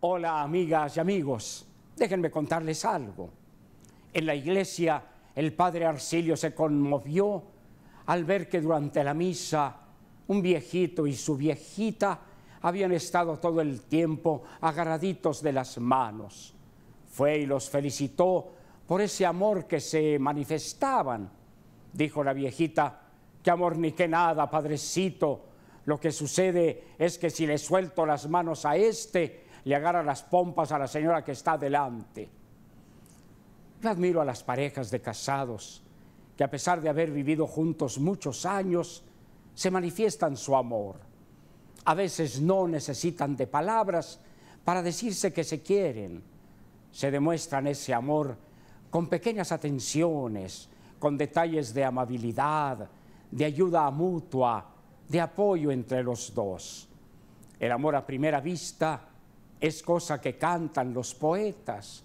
Hola amigas y amigos, déjenme contarles algo. En la iglesia el padre Arcilio se conmovió al ver que durante la misa un viejito y su viejita habían estado todo el tiempo agarraditos de las manos. Fue y los felicitó por ese amor que se manifestaban. Dijo la viejita, qué amor ni qué nada, padrecito. Lo que sucede es que si le suelto las manos a este, y agarra las pompas a la señora que está delante. Yo admiro a las parejas de casados que a pesar de haber vivido juntos muchos años, se manifiestan su amor. A veces no necesitan de palabras para decirse que se quieren. Se demuestran ese amor con pequeñas atenciones, con detalles de amabilidad, de ayuda mutua, de apoyo entre los dos. El amor a primera vista es cosa que cantan los poetas,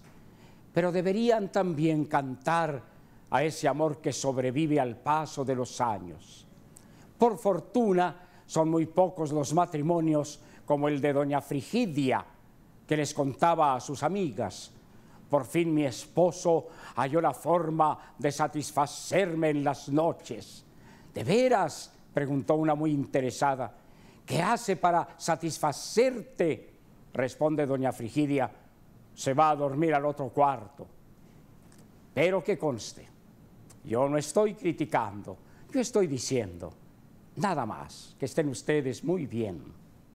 pero deberían también cantar a ese amor que sobrevive al paso de los años. Por fortuna, son muy pocos los matrimonios como el de doña Frigidia, que les contaba a sus amigas. Por fin mi esposo halló la forma de satisfacerme en las noches. ¿De veras? preguntó una muy interesada. ¿Qué hace para satisfacerte? responde doña Frigidia, se va a dormir al otro cuarto. Pero que conste, yo no estoy criticando, yo estoy diciendo, nada más, que estén ustedes muy bien.